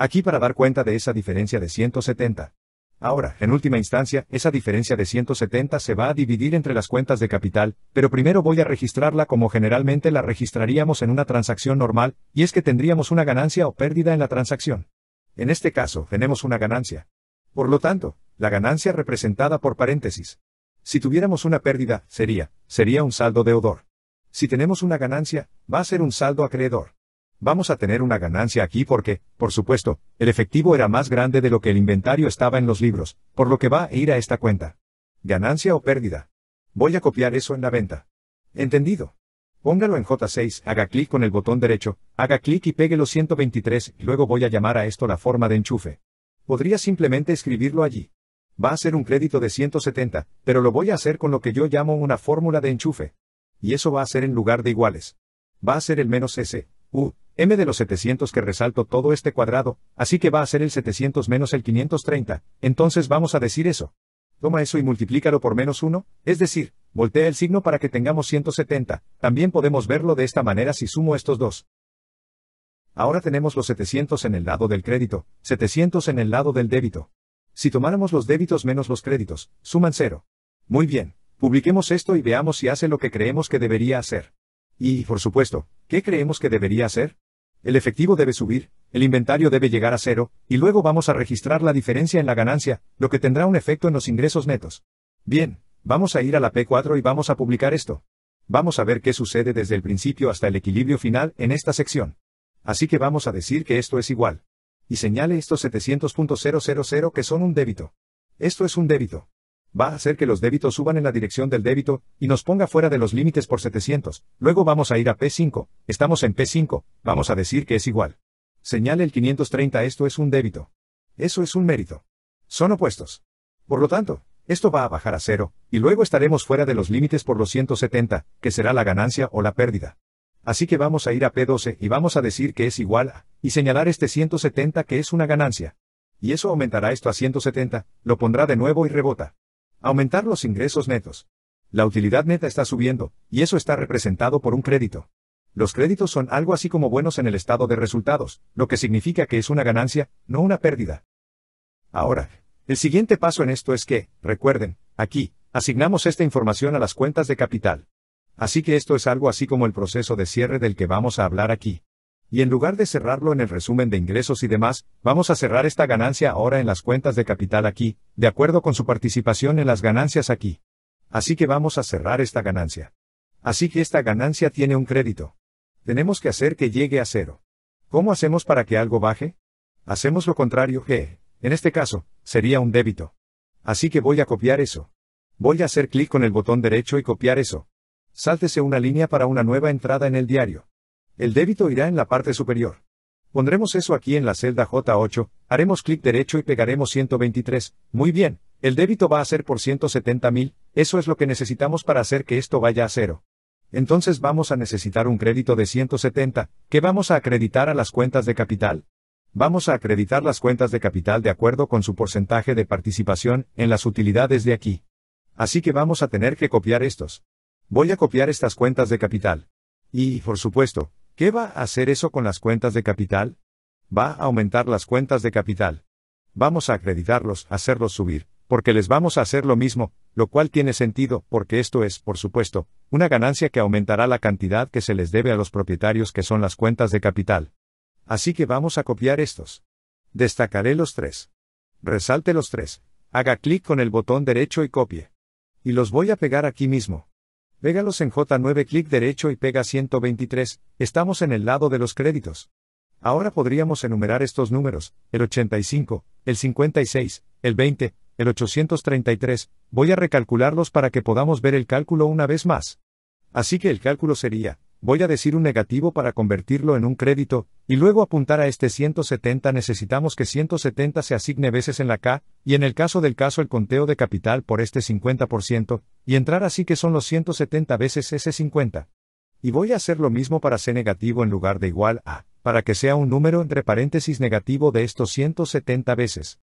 Aquí para dar cuenta de esa diferencia de 170. Ahora, en última instancia, esa diferencia de 170 se va a dividir entre las cuentas de capital, pero primero voy a registrarla como generalmente la registraríamos en una transacción normal, y es que tendríamos una ganancia o pérdida en la transacción. En este caso, tenemos una ganancia. Por lo tanto, la ganancia representada por paréntesis. Si tuviéramos una pérdida, sería, sería un saldo deudor. Si tenemos una ganancia, va a ser un saldo acreedor. Vamos a tener una ganancia aquí porque, por supuesto, el efectivo era más grande de lo que el inventario estaba en los libros, por lo que va a ir a esta cuenta. ¿Ganancia o pérdida? Voy a copiar eso en la venta. Entendido. Póngalo en J6, haga clic con el botón derecho, haga clic y pegue los 123, luego voy a llamar a esto la forma de enchufe. Podría simplemente escribirlo allí. Va a ser un crédito de 170, pero lo voy a hacer con lo que yo llamo una fórmula de enchufe. Y eso va a ser en lugar de iguales. Va a ser el menos S, U, m de los 700 que resalto todo este cuadrado, así que va a ser el 700 menos el 530, entonces vamos a decir eso. Toma eso y multiplícalo por menos 1, es decir, voltea el signo para que tengamos 170, también podemos verlo de esta manera si sumo estos dos. Ahora tenemos los 700 en el lado del crédito, 700 en el lado del débito. Si tomáramos los débitos menos los créditos, suman cero. Muy bien, publiquemos esto y veamos si hace lo que creemos que debería hacer. Y, por supuesto, ¿qué creemos que debería hacer? El efectivo debe subir, el inventario debe llegar a cero, y luego vamos a registrar la diferencia en la ganancia, lo que tendrá un efecto en los ingresos netos. Bien, vamos a ir a la P4 y vamos a publicar esto. Vamos a ver qué sucede desde el principio hasta el equilibrio final en esta sección. Así que vamos a decir que esto es igual. Y señale estos 700.000 que son un débito. Esto es un débito va a hacer que los débitos suban en la dirección del débito, y nos ponga fuera de los límites por 700, luego vamos a ir a P5, estamos en P5, vamos a decir que es igual. Señale el 530 esto es un débito. Eso es un mérito. Son opuestos. Por lo tanto, esto va a bajar a cero, y luego estaremos fuera de los límites por los 170, que será la ganancia o la pérdida. Así que vamos a ir a P12 y vamos a decir que es igual a, y señalar este 170 que es una ganancia. Y eso aumentará esto a 170, lo pondrá de nuevo y rebota. Aumentar los ingresos netos. La utilidad neta está subiendo, y eso está representado por un crédito. Los créditos son algo así como buenos en el estado de resultados, lo que significa que es una ganancia, no una pérdida. Ahora, el siguiente paso en esto es que, recuerden, aquí, asignamos esta información a las cuentas de capital. Así que esto es algo así como el proceso de cierre del que vamos a hablar aquí. Y en lugar de cerrarlo en el resumen de ingresos y demás, vamos a cerrar esta ganancia ahora en las cuentas de capital aquí, de acuerdo con su participación en las ganancias aquí. Así que vamos a cerrar esta ganancia. Así que esta ganancia tiene un crédito. Tenemos que hacer que llegue a cero. ¿Cómo hacemos para que algo baje? Hacemos lo contrario que, eh, en este caso, sería un débito. Así que voy a copiar eso. Voy a hacer clic con el botón derecho y copiar eso. Sáltese una línea para una nueva entrada en el diario. El débito irá en la parte superior. Pondremos eso aquí en la celda J8, haremos clic derecho y pegaremos 123, muy bien, el débito va a ser por 170.000, eso es lo que necesitamos para hacer que esto vaya a cero. Entonces vamos a necesitar un crédito de 170, que vamos a acreditar a las cuentas de capital. Vamos a acreditar las cuentas de capital de acuerdo con su porcentaje de participación en las utilidades de aquí. Así que vamos a tener que copiar estos. Voy a copiar estas cuentas de capital. Y, por supuesto, ¿Qué va a hacer eso con las cuentas de capital? Va a aumentar las cuentas de capital. Vamos a acreditarlos, hacerlos subir, porque les vamos a hacer lo mismo, lo cual tiene sentido, porque esto es, por supuesto, una ganancia que aumentará la cantidad que se les debe a los propietarios que son las cuentas de capital. Así que vamos a copiar estos. Destacaré los tres. Resalte los tres. Haga clic con el botón derecho y copie. Y los voy a pegar aquí mismo. Pégalos en J9 clic derecho y pega 123, estamos en el lado de los créditos. Ahora podríamos enumerar estos números, el 85, el 56, el 20, el 833, voy a recalcularlos para que podamos ver el cálculo una vez más. Así que el cálculo sería voy a decir un negativo para convertirlo en un crédito, y luego apuntar a este 170 necesitamos que 170 se asigne veces en la K, y en el caso del caso el conteo de capital por este 50%, y entrar así que son los 170 veces ese 50. Y voy a hacer lo mismo para C negativo en lugar de igual a, para que sea un número entre paréntesis negativo de estos 170 veces.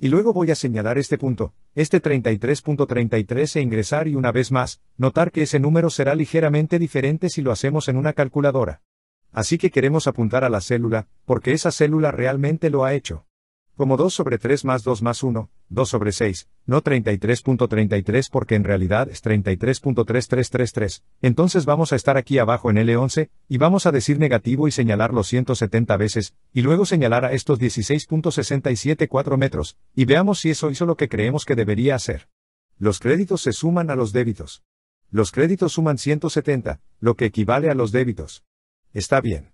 Y luego voy a señalar este punto, este 33.33 e ingresar y una vez más, notar que ese número será ligeramente diferente si lo hacemos en una calculadora. Así que queremos apuntar a la célula, porque esa célula realmente lo ha hecho como 2 sobre 3 más 2 más 1, 2 sobre 6, no 33.33 porque en realidad es 33.3333, entonces vamos a estar aquí abajo en L11, y vamos a decir negativo y señalarlo 170 veces, y luego señalar a estos 16.674 metros, y veamos si eso hizo lo que creemos que debería hacer. Los créditos se suman a los débitos. Los créditos suman 170, lo que equivale a los débitos. Está bien.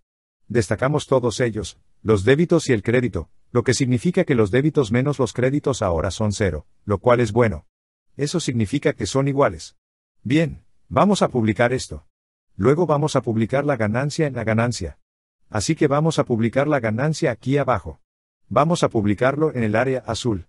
Destacamos todos ellos, los débitos y el crédito, lo que significa que los débitos menos los créditos ahora son cero, lo cual es bueno. Eso significa que son iguales. Bien, vamos a publicar esto. Luego vamos a publicar la ganancia en la ganancia. Así que vamos a publicar la ganancia aquí abajo. Vamos a publicarlo en el área azul.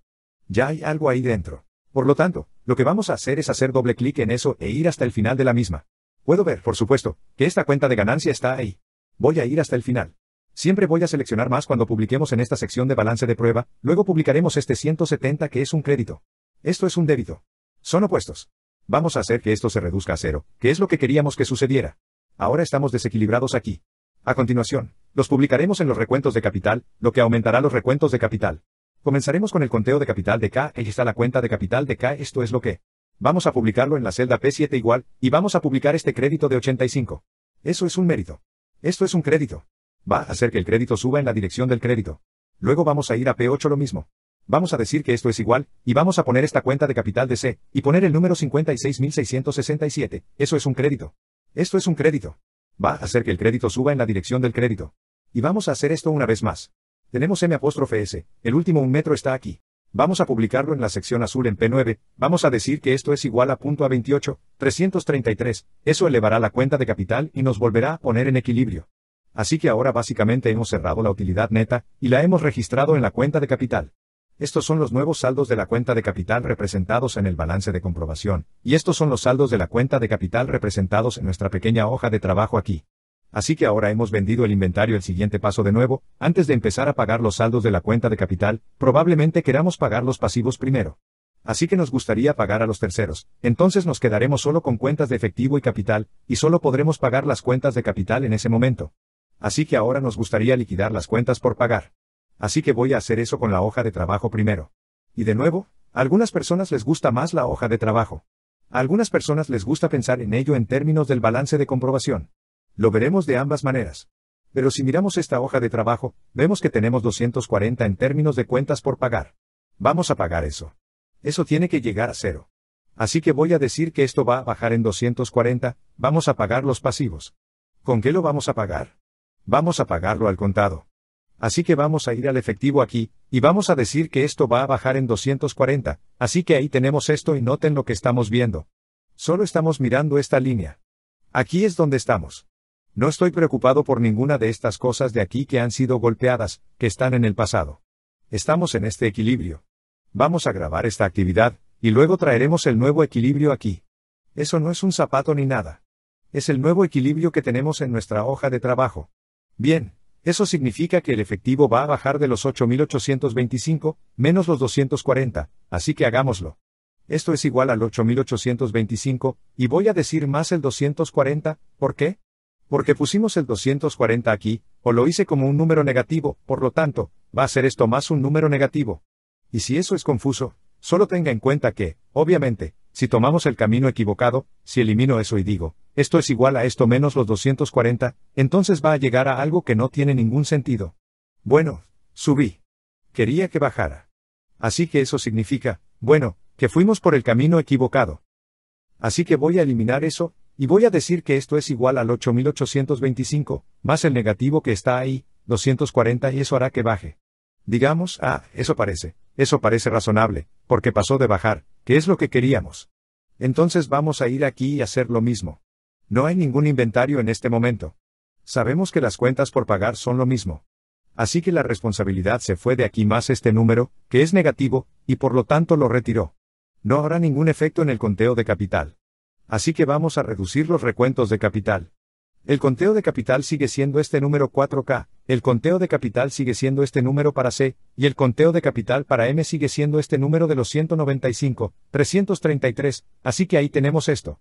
Ya hay algo ahí dentro. Por lo tanto, lo que vamos a hacer es hacer doble clic en eso e ir hasta el final de la misma. Puedo ver, por supuesto, que esta cuenta de ganancia está ahí. Voy a ir hasta el final. Siempre voy a seleccionar más cuando publiquemos en esta sección de balance de prueba, luego publicaremos este 170 que es un crédito. Esto es un débito. Son opuestos. Vamos a hacer que esto se reduzca a cero, que es lo que queríamos que sucediera. Ahora estamos desequilibrados aquí. A continuación, los publicaremos en los recuentos de capital, lo que aumentará los recuentos de capital. Comenzaremos con el conteo de capital de K, ahí está la cuenta de capital de K, esto es lo que. Vamos a publicarlo en la celda P7 igual, y vamos a publicar este crédito de 85. Eso es un mérito. Esto es un crédito. Va a hacer que el crédito suba en la dirección del crédito. Luego vamos a ir a P8 lo mismo. Vamos a decir que esto es igual, y vamos a poner esta cuenta de capital de C, y poner el número 56667, eso es un crédito. Esto es un crédito. Va a hacer que el crédito suba en la dirección del crédito. Y vamos a hacer esto una vez más. Tenemos M apóstrofe S, el último un metro está aquí. Vamos a publicarlo en la sección azul en P9, vamos a decir que esto es igual a punto a 28, 333, eso elevará la cuenta de capital y nos volverá a poner en equilibrio. Así que ahora básicamente hemos cerrado la utilidad neta, y la hemos registrado en la cuenta de capital. Estos son los nuevos saldos de la cuenta de capital representados en el balance de comprobación, y estos son los saldos de la cuenta de capital representados en nuestra pequeña hoja de trabajo aquí. Así que ahora hemos vendido el inventario el siguiente paso de nuevo, antes de empezar a pagar los saldos de la cuenta de capital, probablemente queramos pagar los pasivos primero. Así que nos gustaría pagar a los terceros, entonces nos quedaremos solo con cuentas de efectivo y capital, y solo podremos pagar las cuentas de capital en ese momento. Así que ahora nos gustaría liquidar las cuentas por pagar. Así que voy a hacer eso con la hoja de trabajo primero. Y de nuevo, a algunas personas les gusta más la hoja de trabajo. A algunas personas les gusta pensar en ello en términos del balance de comprobación. Lo veremos de ambas maneras. Pero si miramos esta hoja de trabajo, vemos que tenemos 240 en términos de cuentas por pagar. Vamos a pagar eso. Eso tiene que llegar a cero. Así que voy a decir que esto va a bajar en 240, vamos a pagar los pasivos. ¿Con qué lo vamos a pagar? vamos a pagarlo al contado. Así que vamos a ir al efectivo aquí, y vamos a decir que esto va a bajar en 240, así que ahí tenemos esto y noten lo que estamos viendo. Solo estamos mirando esta línea. Aquí es donde estamos. No estoy preocupado por ninguna de estas cosas de aquí que han sido golpeadas, que están en el pasado. Estamos en este equilibrio. Vamos a grabar esta actividad, y luego traeremos el nuevo equilibrio aquí. Eso no es un zapato ni nada. Es el nuevo equilibrio que tenemos en nuestra hoja de trabajo. Bien, eso significa que el efectivo va a bajar de los 8.825, menos los 240, así que hagámoslo. Esto es igual al 8.825, y voy a decir más el 240, ¿por qué? Porque pusimos el 240 aquí, o lo hice como un número negativo, por lo tanto, va a ser esto más un número negativo. Y si eso es confuso, solo tenga en cuenta que, obviamente, si tomamos el camino equivocado, si elimino eso y digo, esto es igual a esto menos los 240, entonces va a llegar a algo que no tiene ningún sentido. Bueno, subí. Quería que bajara. Así que eso significa, bueno, que fuimos por el camino equivocado. Así que voy a eliminar eso, y voy a decir que esto es igual al 8825, más el negativo que está ahí, 240 y eso hará que baje. Digamos, ah, eso parece. Eso parece razonable, porque pasó de bajar, que es lo que queríamos. Entonces vamos a ir aquí y hacer lo mismo. No hay ningún inventario en este momento. Sabemos que las cuentas por pagar son lo mismo. Así que la responsabilidad se fue de aquí más este número, que es negativo, y por lo tanto lo retiró. No habrá ningún efecto en el conteo de capital. Así que vamos a reducir los recuentos de capital. El conteo de capital sigue siendo este número 4K, el conteo de capital sigue siendo este número para C, y el conteo de capital para M sigue siendo este número de los 195, 333, así que ahí tenemos esto.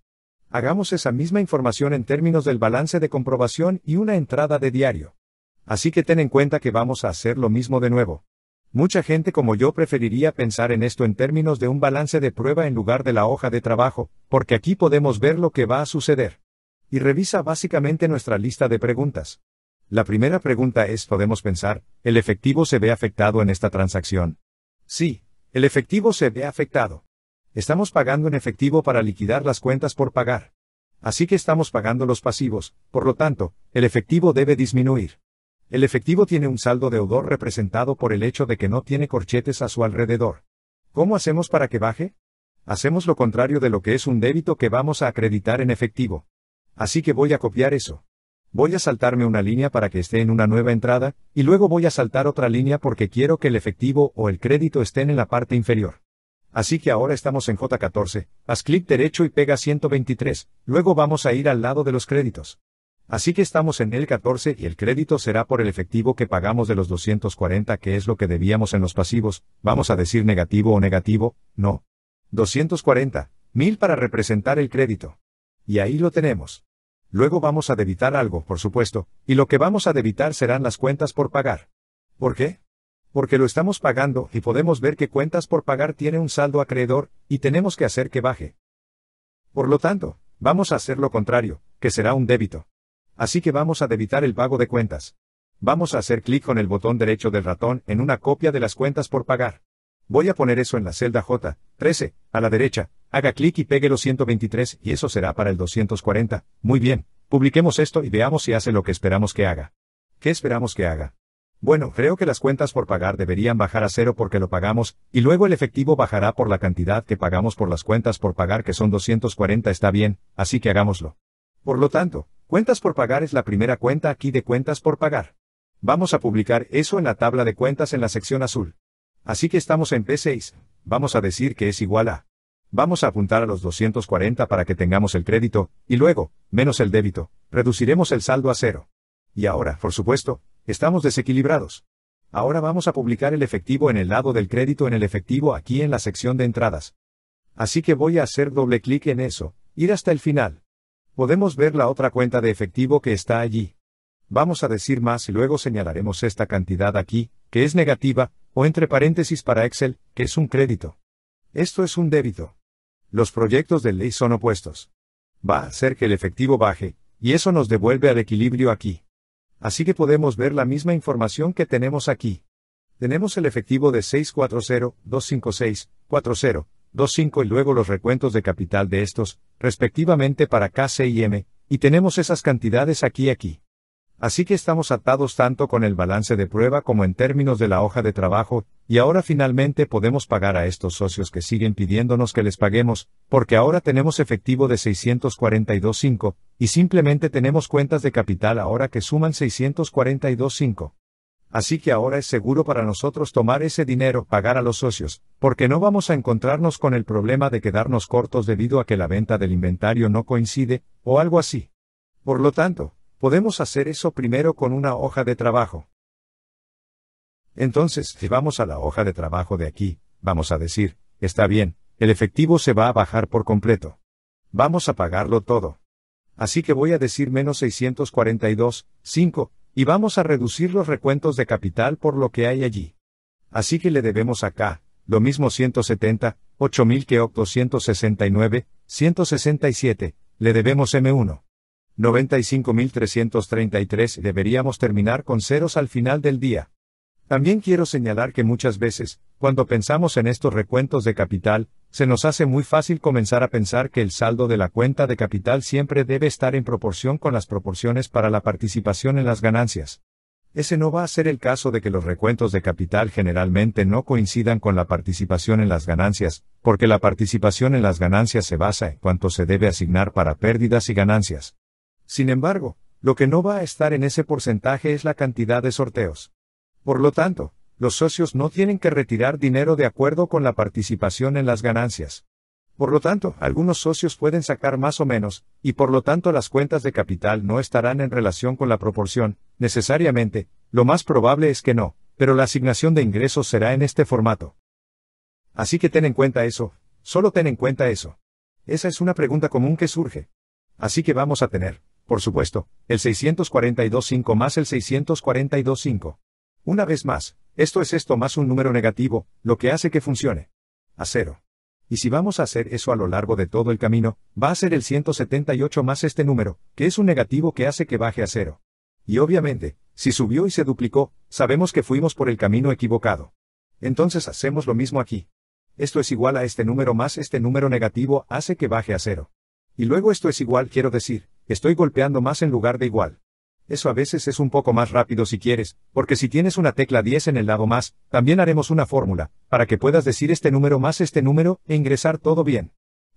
Hagamos esa misma información en términos del balance de comprobación y una entrada de diario. Así que ten en cuenta que vamos a hacer lo mismo de nuevo. Mucha gente como yo preferiría pensar en esto en términos de un balance de prueba en lugar de la hoja de trabajo, porque aquí podemos ver lo que va a suceder y revisa básicamente nuestra lista de preguntas. La primera pregunta es, ¿podemos pensar, el efectivo se ve afectado en esta transacción? Sí, el efectivo se ve afectado. Estamos pagando en efectivo para liquidar las cuentas por pagar. Así que estamos pagando los pasivos, por lo tanto, el efectivo debe disminuir. El efectivo tiene un saldo deudor representado por el hecho de que no tiene corchetes a su alrededor. ¿Cómo hacemos para que baje? Hacemos lo contrario de lo que es un débito que vamos a acreditar en efectivo. Así que voy a copiar eso. Voy a saltarme una línea para que esté en una nueva entrada, y luego voy a saltar otra línea porque quiero que el efectivo o el crédito estén en la parte inferior. Así que ahora estamos en J14, haz clic derecho y pega 123, luego vamos a ir al lado de los créditos. Así que estamos en el 14 y el crédito será por el efectivo que pagamos de los 240 que es lo que debíamos en los pasivos, vamos a decir negativo o negativo, no. 240, 1000 para representar el crédito. Y ahí lo tenemos. Luego vamos a debitar algo, por supuesto, y lo que vamos a debitar serán las cuentas por pagar. ¿Por qué? Porque lo estamos pagando y podemos ver que cuentas por pagar tiene un saldo acreedor, y tenemos que hacer que baje. Por lo tanto, vamos a hacer lo contrario, que será un débito. Así que vamos a debitar el pago de cuentas. Vamos a hacer clic con el botón derecho del ratón en una copia de las cuentas por pagar. Voy a poner eso en la celda J, 13, a la derecha, haga clic y pegue los 123 y eso será para el 240, muy bien, publiquemos esto y veamos si hace lo que esperamos que haga. ¿Qué esperamos que haga? Bueno, creo que las cuentas por pagar deberían bajar a cero porque lo pagamos, y luego el efectivo bajará por la cantidad que pagamos por las cuentas por pagar que son 240 está bien, así que hagámoslo. Por lo tanto, cuentas por pagar es la primera cuenta aquí de cuentas por pagar. Vamos a publicar eso en la tabla de cuentas en la sección azul. Así que estamos en P6, vamos a decir que es igual a. Vamos a apuntar a los 240 para que tengamos el crédito, y luego, menos el débito, reduciremos el saldo a cero. Y ahora, por supuesto, estamos desequilibrados. Ahora vamos a publicar el efectivo en el lado del crédito en el efectivo aquí en la sección de entradas. Así que voy a hacer doble clic en eso, ir hasta el final. Podemos ver la otra cuenta de efectivo que está allí. Vamos a decir más y luego señalaremos esta cantidad aquí, que es negativa, o entre paréntesis para Excel, que es un crédito. Esto es un débito. Los proyectos de ley son opuestos. Va a hacer que el efectivo baje, y eso nos devuelve al equilibrio aquí. Así que podemos ver la misma información que tenemos aquí. Tenemos el efectivo de 640, 256, 40, 25 y luego los recuentos de capital de estos, respectivamente para KC y M, y tenemos esas cantidades aquí aquí. Así que estamos atados tanto con el balance de prueba como en términos de la hoja de trabajo, y ahora finalmente podemos pagar a estos socios que siguen pidiéndonos que les paguemos, porque ahora tenemos efectivo de 642.5, y simplemente tenemos cuentas de capital ahora que suman 642.5. Así que ahora es seguro para nosotros tomar ese dinero, pagar a los socios, porque no vamos a encontrarnos con el problema de quedarnos cortos debido a que la venta del inventario no coincide, o algo así. Por lo tanto, Podemos hacer eso primero con una hoja de trabajo. Entonces, si vamos a la hoja de trabajo de aquí, vamos a decir, está bien, el efectivo se va a bajar por completo. Vamos a pagarlo todo. Así que voy a decir menos 5, y vamos a reducir los recuentos de capital por lo que hay allí. Así que le debemos acá, lo mismo 170, 8000 que y 167, le debemos M1. 95.333 deberíamos terminar con ceros al final del día. También quiero señalar que muchas veces, cuando pensamos en estos recuentos de capital, se nos hace muy fácil comenzar a pensar que el saldo de la cuenta de capital siempre debe estar en proporción con las proporciones para la participación en las ganancias. Ese no va a ser el caso de que los recuentos de capital generalmente no coincidan con la participación en las ganancias, porque la participación en las ganancias se basa en cuánto se debe asignar para pérdidas y ganancias. Sin embargo, lo que no va a estar en ese porcentaje es la cantidad de sorteos. Por lo tanto, los socios no tienen que retirar dinero de acuerdo con la participación en las ganancias. Por lo tanto, algunos socios pueden sacar más o menos, y por lo tanto las cuentas de capital no estarán en relación con la proporción, necesariamente, lo más probable es que no, pero la asignación de ingresos será en este formato. Así que ten en cuenta eso, solo ten en cuenta eso. Esa es una pregunta común que surge. Así que vamos a tener. Por supuesto, el 642.5 más el 642.5. Una vez más, esto es esto más un número negativo, lo que hace que funcione. A cero. Y si vamos a hacer eso a lo largo de todo el camino, va a ser el 178 más este número, que es un negativo que hace que baje a cero. Y obviamente, si subió y se duplicó, sabemos que fuimos por el camino equivocado. Entonces hacemos lo mismo aquí. Esto es igual a este número más este número negativo hace que baje a cero. Y luego esto es igual, quiero decir, Estoy golpeando más en lugar de igual. Eso a veces es un poco más rápido si quieres, porque si tienes una tecla 10 en el lado más, también haremos una fórmula, para que puedas decir este número más este número, e ingresar todo bien.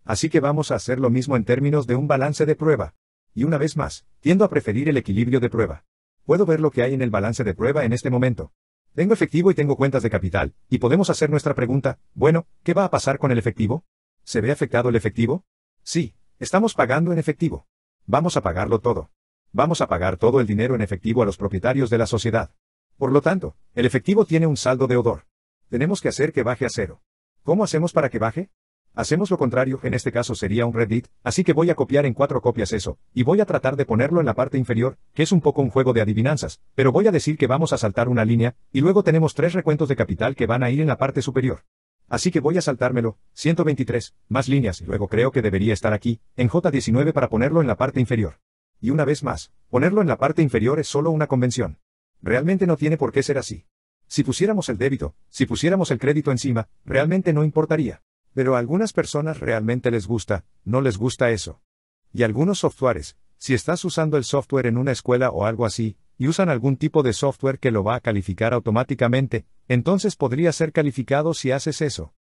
Así que vamos a hacer lo mismo en términos de un balance de prueba. Y una vez más, tiendo a preferir el equilibrio de prueba. Puedo ver lo que hay en el balance de prueba en este momento. Tengo efectivo y tengo cuentas de capital, y podemos hacer nuestra pregunta, bueno, ¿qué va a pasar con el efectivo? ¿Se ve afectado el efectivo? Sí, estamos pagando en efectivo. Vamos a pagarlo todo. Vamos a pagar todo el dinero en efectivo a los propietarios de la sociedad. Por lo tanto, el efectivo tiene un saldo de odor. Tenemos que hacer que baje a cero. ¿Cómo hacemos para que baje? Hacemos lo contrario, en este caso sería un Reddit, así que voy a copiar en cuatro copias eso, y voy a tratar de ponerlo en la parte inferior, que es un poco un juego de adivinanzas, pero voy a decir que vamos a saltar una línea, y luego tenemos tres recuentos de capital que van a ir en la parte superior. Así que voy a saltármelo, 123, más líneas y luego creo que debería estar aquí, en J19 para ponerlo en la parte inferior. Y una vez más, ponerlo en la parte inferior es solo una convención. Realmente no tiene por qué ser así. Si pusiéramos el débito, si pusiéramos el crédito encima, realmente no importaría. Pero a algunas personas realmente les gusta, no les gusta eso. Y algunos softwares, si estás usando el software en una escuela o algo así, y usan algún tipo de software que lo va a calificar automáticamente, entonces podría ser calificado si haces eso.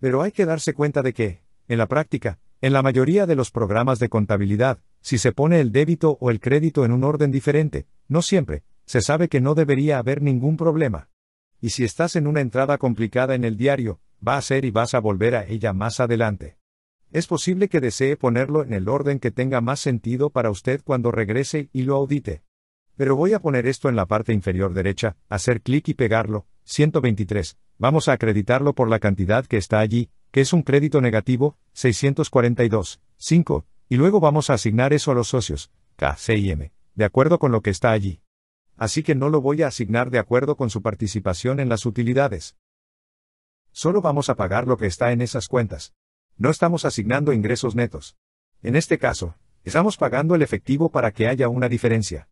Pero hay que darse cuenta de que, en la práctica, en la mayoría de los programas de contabilidad, si se pone el débito o el crédito en un orden diferente, no siempre, se sabe que no debería haber ningún problema. Y si estás en una entrada complicada en el diario, va a ser y vas a volver a ella más adelante. Es posible que desee ponerlo en el orden que tenga más sentido para usted cuando regrese y lo audite. Pero voy a poner esto en la parte inferior derecha, hacer clic y pegarlo, 123, vamos a acreditarlo por la cantidad que está allí, que es un crédito negativo, 642, 5, y luego vamos a asignar eso a los socios, K, C y M, de acuerdo con lo que está allí. Así que no lo voy a asignar de acuerdo con su participación en las utilidades. Solo vamos a pagar lo que está en esas cuentas. No estamos asignando ingresos netos. En este caso, estamos pagando el efectivo para que haya una diferencia.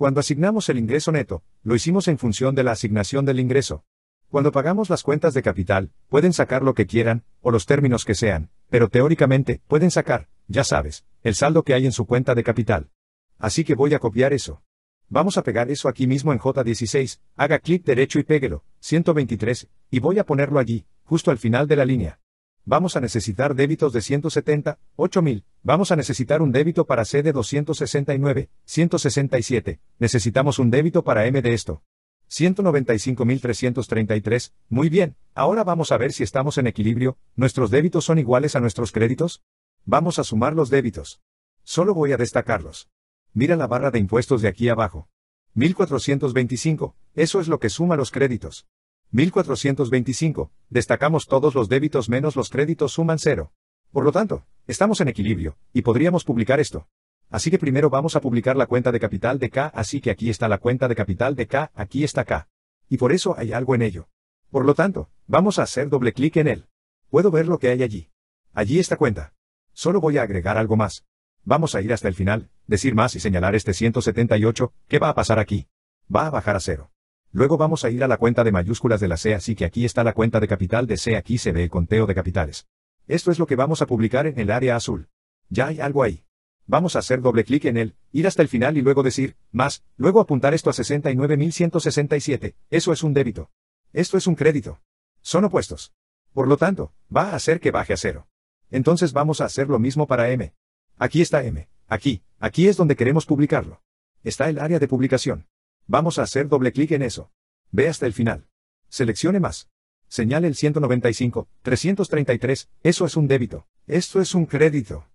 Cuando asignamos el ingreso neto, lo hicimos en función de la asignación del ingreso. Cuando pagamos las cuentas de capital, pueden sacar lo que quieran, o los términos que sean, pero teóricamente, pueden sacar, ya sabes, el saldo que hay en su cuenta de capital. Así que voy a copiar eso. Vamos a pegar eso aquí mismo en J16, haga clic derecho y péguelo, 123, y voy a ponerlo allí, justo al final de la línea. Vamos a necesitar débitos de 170, 8000, Vamos a necesitar un débito para C de 269, 167, necesitamos un débito para M de esto. 195.333, muy bien, ahora vamos a ver si estamos en equilibrio, ¿nuestros débitos son iguales a nuestros créditos? Vamos a sumar los débitos. Solo voy a destacarlos. Mira la barra de impuestos de aquí abajo. 1425, eso es lo que suma los créditos. 1425, destacamos todos los débitos menos los créditos suman cero. Por lo tanto, estamos en equilibrio, y podríamos publicar esto. Así que primero vamos a publicar la cuenta de capital de K, así que aquí está la cuenta de capital de K, aquí está K. Y por eso hay algo en ello. Por lo tanto, vamos a hacer doble clic en él. Puedo ver lo que hay allí. Allí está cuenta. Solo voy a agregar algo más. Vamos a ir hasta el final, decir más y señalar este 178, ¿qué va a pasar aquí? Va a bajar a cero. Luego vamos a ir a la cuenta de mayúsculas de la C, así que aquí está la cuenta de capital de C, aquí se ve el conteo de capitales. Esto es lo que vamos a publicar en el área azul. Ya hay algo ahí. Vamos a hacer doble clic en él, ir hasta el final y luego decir, más, luego apuntar esto a 69.167, eso es un débito. Esto es un crédito. Son opuestos. Por lo tanto, va a hacer que baje a cero. Entonces vamos a hacer lo mismo para M. Aquí está M, aquí, aquí es donde queremos publicarlo. Está el área de publicación. Vamos a hacer doble clic en eso. Ve hasta el final. Seleccione más. Señale el 195, 333, eso es un débito, esto es un crédito.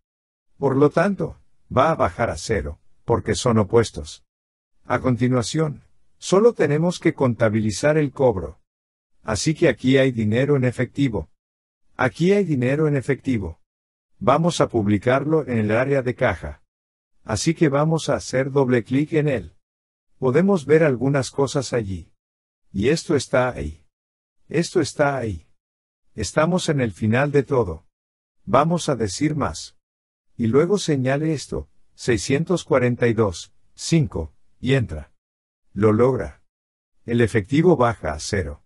Por lo tanto, va a bajar a cero, porque son opuestos. A continuación, solo tenemos que contabilizar el cobro. Así que aquí hay dinero en efectivo. Aquí hay dinero en efectivo. Vamos a publicarlo en el área de caja. Así que vamos a hacer doble clic en él. Podemos ver algunas cosas allí. Y esto está ahí. Esto está ahí. Estamos en el final de todo. Vamos a decir más. Y luego señale esto, 642, 5, y entra. Lo logra. El efectivo baja a cero.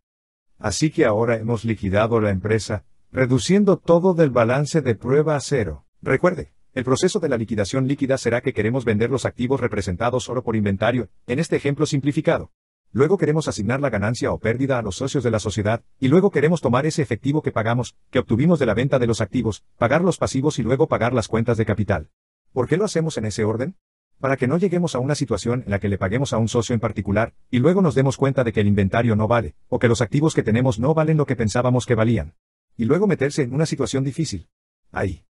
Así que ahora hemos liquidado la empresa, reduciendo todo del balance de prueba a cero. Recuerde, el proceso de la liquidación líquida será que queremos vender los activos representados solo por inventario, en este ejemplo simplificado. Luego queremos asignar la ganancia o pérdida a los socios de la sociedad, y luego queremos tomar ese efectivo que pagamos, que obtuvimos de la venta de los activos, pagar los pasivos y luego pagar las cuentas de capital. ¿Por qué lo hacemos en ese orden? Para que no lleguemos a una situación en la que le paguemos a un socio en particular, y luego nos demos cuenta de que el inventario no vale, o que los activos que tenemos no valen lo que pensábamos que valían. Y luego meterse en una situación difícil. Ahí.